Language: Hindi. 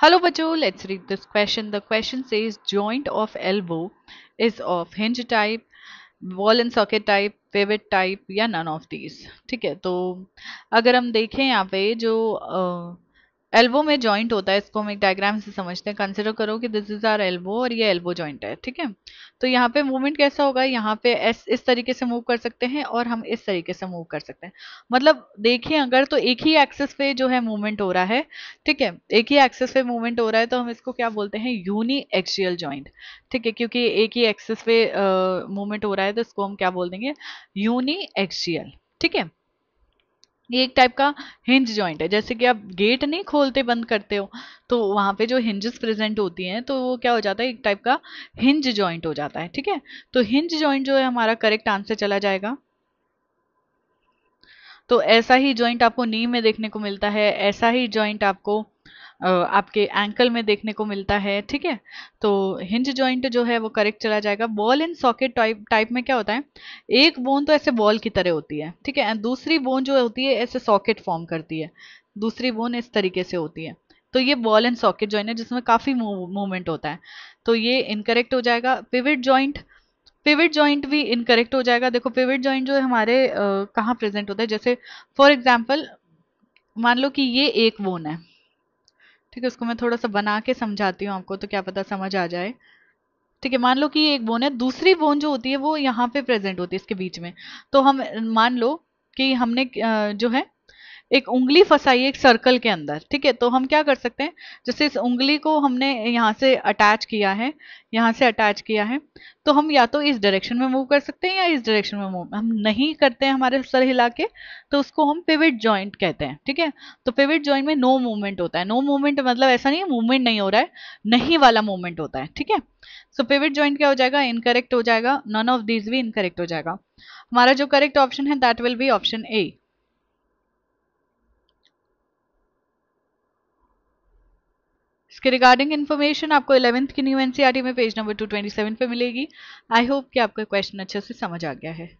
Hello Bajo, let's read this question. The question says joint of elbow is of hinge type, ball and socket type pivot type या नन ऑफ दीज ठीक है तो अगर हम देखें यहाँ पे जो एल्बो में जॉइंट होता है इसको हम एक डायग्राम से समझते हैं कंसिडर करो कि दिस इज आर एल्बो और ये एल्बो जॉइंट है ठीक है तो यहाँ पे मूवमेंट कैसा होगा यहाँ पे एस इस तरीके से मूव कर सकते हैं और हम इस तरीके से मूव कर सकते हैं मतलब देखिए अगर तो एक ही एक्सेस पे जो है मूवमेंट हो रहा है ठीक है एक ही एक्सेस पे मूवमेंट हो रहा है तो हम इसको क्या बोलते हैं यूनी एक्सियल ज्वाइंट ठीक है क्योंकि एक ही एक्सेस पे मूवमेंट हो रहा है तो इसको हम क्या बोल देंगे यूनी एक्सियल ठीक है ये एक टाइप का हिंज जॉइंट है जैसे कि आप गेट नहीं खोलते बंद करते हो तो वहां पे जो हिंजेस प्रेजेंट होती हैं तो वो क्या हो जाता है एक टाइप का हिंज जॉइंट हो जाता है ठीक है तो हिंज जॉइंट जो है हमारा करेक्ट आंसर चला जाएगा तो ऐसा ही जॉइंट आपको नी में देखने को मिलता है ऐसा ही जॉइंट आपको आपके एंकल में देखने को मिलता है ठीक है तो हिंज जॉइंट जो है वो करेक्ट चला जाएगा ball and socket type type में क्या होता है एक बोन तो ऐसे बॉल की तरह होती है ठीक है एंड दूसरी बोन जो होती है ऐसे सॉकेट फॉर्म करती है दूसरी बोन इस तरीके से होती है तो ये बॉल एंड सॉकेट ज्वाइंट है जिसमें काफ़ी मूवमेंट होता है तो ये इनकरेक्ट हो जाएगा पिविट ज्वाइंट पिविट जॉइंट भी इनकरेक्ट हो जाएगा देखो पिविट जॉइंट जो है हमारे कहाँ प्रेजेंट होता है जैसे फॉर एग्जाम्पल मान लो कि ये एक बोन है ठीक है उसको मैं थोड़ा सा बना के समझाती हूँ आपको तो क्या पता समझ आ जाए ठीक है मान लो कि ये एक बोन है दूसरी बोन जो होती है वो यहाँ पे प्रेजेंट होती है इसके बीच में तो हम मान लो कि हमने जो है एक उंगली फंसाई है एक सर्कल के अंदर ठीक है तो हम क्या कर सकते हैं जैसे इस उंगली को हमने यहाँ से अटैच किया है यहाँ से अटैच किया है तो हम या तो इस डायरेक्शन में मूव कर सकते हैं या इस डायरेक्शन में मूव हम नहीं करते हैं हमारे सर हिला के तो उसको हम पिविट जॉइंट कहते हैं ठीक है तो पिविट जॉइंट में नो मूवमेंट होता है नो मूवमेंट मतलब ऐसा नहीं है मूवमेंट नहीं हो रहा है नहीं वाला मूवमेंट होता है ठीक है सो पिविट जॉइंट क्या हो जाएगा इनकरेक्ट हो जाएगा नन ऑफ दीज भी इनकरेक्ट हो जाएगा हमारा जो करेक्ट ऑप्शन है that will be option A इसके रिगार्डिंग इन्फॉर्मेशन आपको इलेवंथ की न्यू एनसीईआरटी e में पेज नंबर 227 पे मिलेगी आई होप कि आपका क्वेश्चन अच्छे से समझ आ गया है